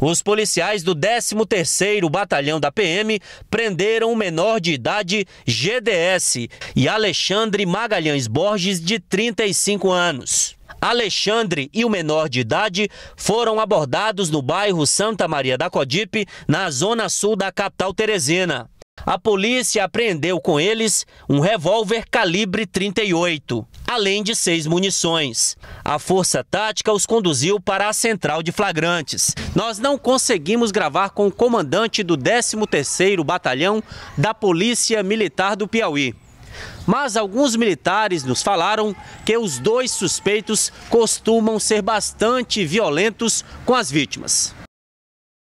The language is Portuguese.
Os policiais do 13º Batalhão da PM prenderam o menor de idade GDS e Alexandre Magalhães Borges, de 35 anos. Alexandre e o menor de idade foram abordados no bairro Santa Maria da Codipe, na zona sul da capital teresina. A polícia apreendeu com eles um revólver calibre 38, além de seis munições. A força tática os conduziu para a central de flagrantes. Nós não conseguimos gravar com o comandante do 13º Batalhão da Polícia Militar do Piauí. Mas alguns militares nos falaram que os dois suspeitos costumam ser bastante violentos com as vítimas.